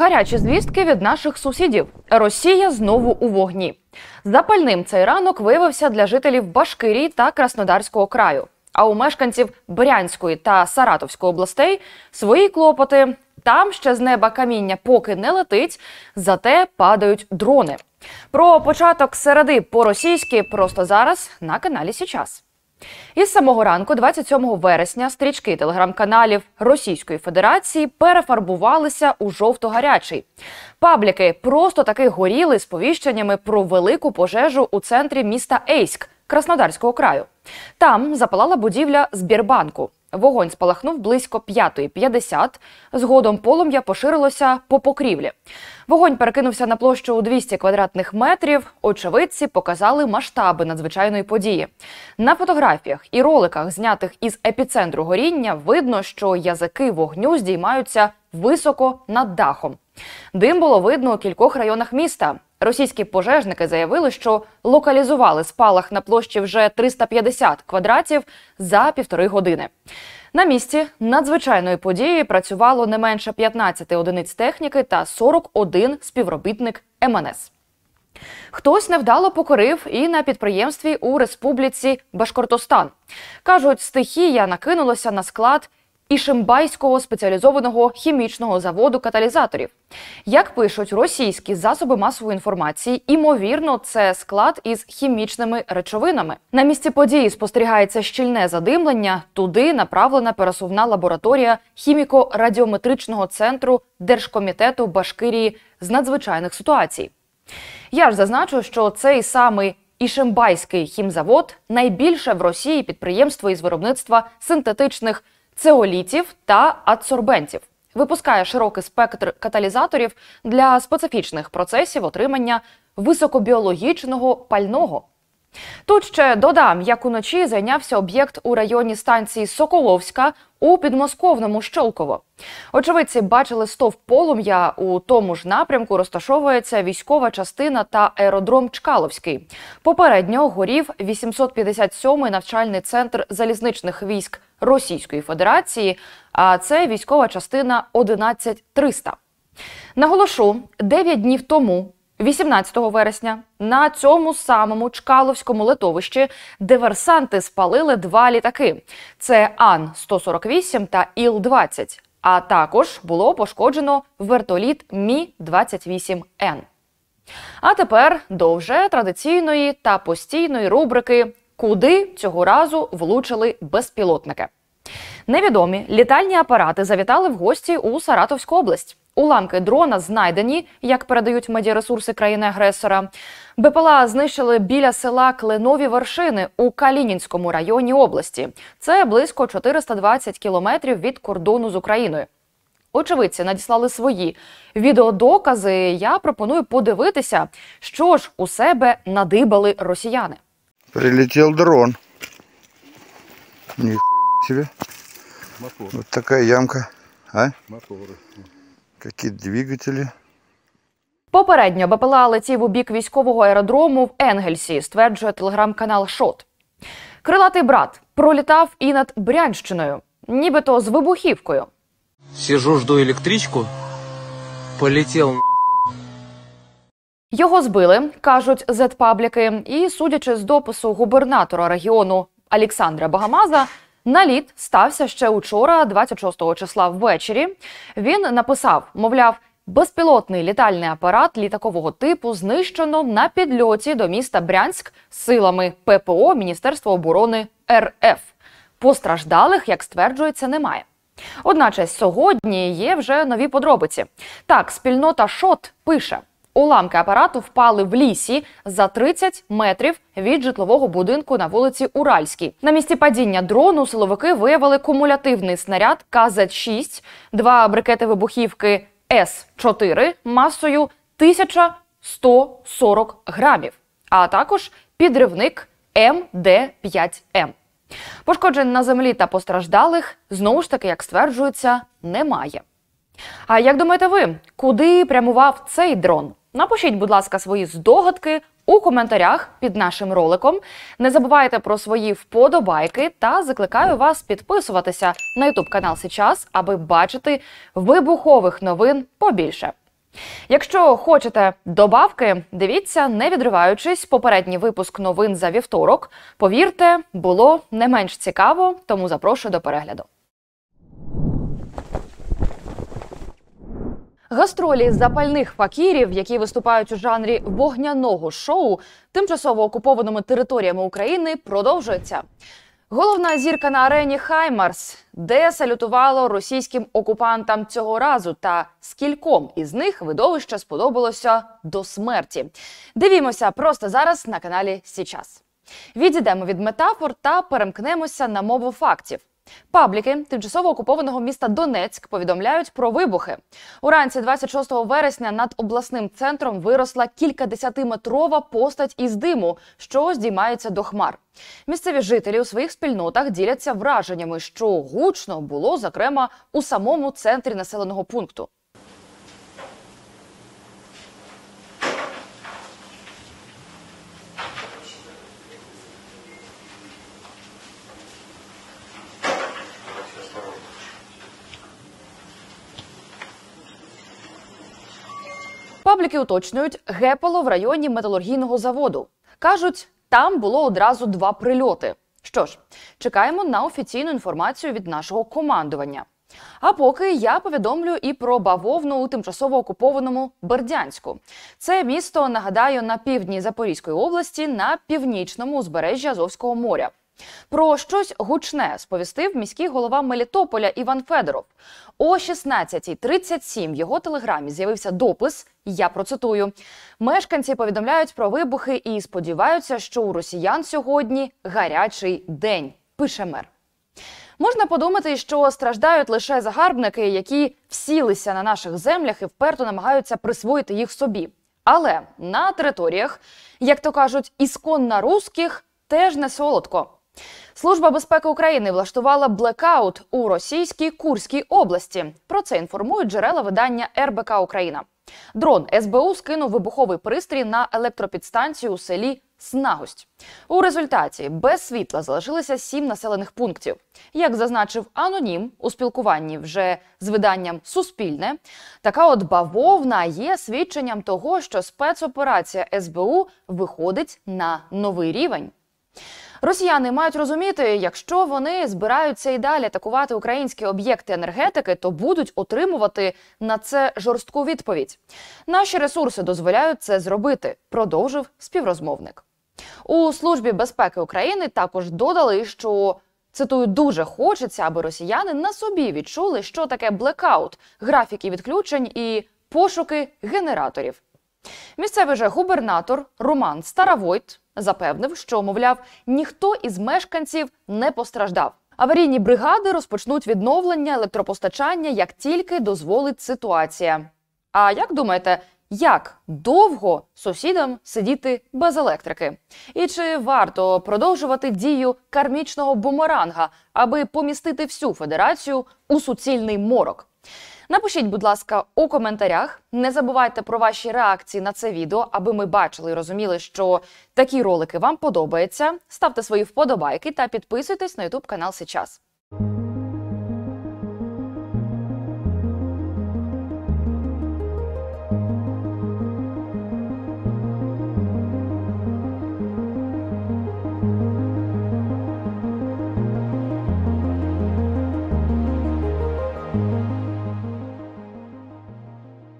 Гарячі звістки від наших сусідів. Росія знову у вогні. Запальним цей ранок виявився для жителів Башкирії та Краснодарського краю. А у мешканців Брянської та Саратовської областей свої клопоти. Там ще з неба каміння поки не летить, зате падають дрони. Про початок середи по російськи просто зараз на каналі Січас. Із самого ранку, 27 вересня, стрічки телеграм-каналів Російської Федерації перефарбувалися у жовто-гарячий. Пабліки просто таки горіли з повіщеннями про велику пожежу у центрі міста Ейськ Краснодарського краю. Там запалала будівля Збірбанку. Вогонь спалахнув близько 5.50. Згодом полум'я поширилося по покрівлі. Вогонь перекинувся на площу у 200 квадратних метрів. Очевидці показали масштаби надзвичайної події. На фотографіях і роликах, знятих із епіцентру горіння, видно, що язики вогню здіймаються високо над дахом. Дим було видно у кількох районах міста. Російські пожежники заявили, що локалізували спалах на площі вже 350 квадратів за півтори години. На місці надзвичайної події працювало не менше 15 одиниць техніки та 41 співробітник МНС. Ем Хтось невдало покорив і на підприємстві у республіці Башкортостан. Кажуть, стихія накинулася на склад Ішимбайського спеціалізованого хімічного заводу каталізаторів. Як пишуть російські засоби масової інформації, імовірно, це склад із хімічними речовинами. На місці події спостерігається щільне задимлення. Туди направлена пересувна лабораторія хіміко-радіометричного центру Держкомітету Башкирії з надзвичайних ситуацій. Я ж зазначу, що цей самий Ішимбайський хімзавод найбільше в Росії підприємство із виробництва синтетичних цеолітів та адсорбентів. Випускає широкий спектр каталізаторів для специфічних процесів отримання високобіологічного пального. Тут ще додам, як уночі зайнявся об'єкт у районі станції Соколовська у підмосковному Щолково. Очевидці бачили стовп полум'я у тому ж напрямку. Розташовується військова частина та аеродром Чкаловський. Попередньо горів 857-й навчальний центр залізничних військ Російської Федерації, а це військова частина 11300. Наголошу, 9 днів тому, 18 вересня, на цьому самому Чкаловському литовищі диверсанти спалили два літаки: це Ан 148 та Іл 20 а також було пошкоджено вертоліт Мі 28 Н. А тепер до вже традиційної та постійної рубрики куди цього разу влучили безпілотники. Невідомі літальні апарати завітали в гості у Саратовську область. Уламки дрона знайдені, як передають медіаресурси країни-агресора. БПЛА знищили біля села Кленові вершини у Калінінському районі області. Це близько 420 кілометрів від кордону з Україною. Очевидці надіслали свої відеодокази. Я пропоную подивитися, що ж у себе надибали росіяни. Прилетел дрон. Ни себе. Моторы. Вот такая ямка. А? Моторы. Какие двигатели. Попередньо БПЛА летів у бік військового аеродрому в Енгельсі, стверджує телеграм-канал Шот. Крилатий брат пролітав і над Брянщиною, нібито з вибухівкою. Сижу, жду електричку, полетів його збили, кажуть зетпабліки, і судячи з допису губернатора регіону Олександра Багамаза. Наліт стався ще учора, 26 числа ввечері. Він написав: мовляв, безпілотний літальний апарат літакового типу знищено на підльоті до міста Брянськ силами ППО Міністерства оборони РФ. Постраждалих, як стверджується, немає. Одначе сьогодні є вже нові подробиці. Так, спільнота ШОТ пише. Уламки апарату впали в лісі за 30 метрів від житлового будинку на вулиці Уральській. На місці падіння дрону силовики виявили кумулятивний снаряд КЗ-6, два брикети вибухівки С-4 масою 1140 грамів, а також підривник МД-5М. Пошкоджень на землі та постраждалих знову ж таки, як стверджується, немає. А як думаєте ви, куди прямував цей дрон? Напишіть, будь ласка, свої здогадки у коментарях під нашим роликом. Не забувайте про свої вподобайки та закликаю вас підписуватися на YouTube канал сейчас, аби бачити вибухових новин побільше. Якщо хочете добавки, дивіться, не відриваючись, попередній випуск новин за вівторок. Повірте, було не менш цікаво, тому запрошую до перегляду. Гастролі запальних факірів, які виступають у жанрі вогняного шоу, тимчасово окупованими територіями України, продовжується. Головна зірка на арені Хаймарс, де салютувало російським окупантам цього разу, та скільком із них видовище сподобалося до смерті. Дивімося просто зараз на каналі Січас. Відійдемо від метафор та перемкнемося на мову фактів. Пабліки тимчасово окупованого міста Донецьк повідомляють про вибухи. Уранці 26 вересня над обласним центром виросла кількадесятиметрова постать із диму, що здіймається до хмар. Місцеві жителі у своїх спільнотах діляться враженнями, що гучно було зокрема у самому центрі населеного пункту. Обліки уточнюють гепало в районі металургійного заводу. Кажуть, там було одразу два прильоти. Що ж, чекаємо на офіційну інформацію від нашого командування. А поки я повідомлю і про бавовну у тимчасово окупованому Бердянську. Це місто нагадаю на півдні Запорізької області на північному узбережжі Азовського моря. Про щось гучне сповістив міський голова Мелітополя Іван Федоров. О 16.37 в його телеграмі з'явився допис. Я процитую: мешканці повідомляють про вибухи і сподіваються, що у росіян сьогодні гарячий день. Пише мер. Можна подумати, що страждають лише загарбники, які всілися на наших землях і вперто намагаються присвоїти їх собі. Але на територіях, як то кажуть, ісконно русських теж не солодко. Служба безпеки України влаштувала блекаут у російській Курській області. Про це інформують джерела видання РБК Україна. Дрон СБУ скинув вибуховий пристрій на електропідстанцію у селі Снагость. У результаті без світла залишилися сім населених пунктів. Як зазначив анонім у спілкуванні вже з виданням Суспільне, така от бавовна є свідченням того, що спецоперація СБУ виходить на новий рівень. Росіяни мають розуміти, якщо вони збираються і далі атакувати українські об'єкти енергетики, то будуть отримувати на це жорстку відповідь. Наші ресурси дозволяють це зробити, продовжив співрозмовник. У службі безпеки України також додали, що цитую дуже хочеться, аби росіяни на собі відчули, що таке блекаут, графіки відключень і пошуки генераторів. Місцевий же губернатор Роман Старовойт запевнив, що, мовляв, ніхто із мешканців не постраждав. Аварійні бригади розпочнуть відновлення електропостачання як тільки дозволить ситуація. А як думаєте, як довго сусідам сидіти без електрики? І чи варто продовжувати дію кармічного бумеранга, аби помістити всю федерацію у суцільний морок? Напишіть, будь ласка, у коментарях. Не забувайте про ваші реакції на це відео, аби ми бачили і розуміли, що такі ролики вам подобаються. Ставте свої вподобайки та підписуйтесь на YouTube канал Сейчас.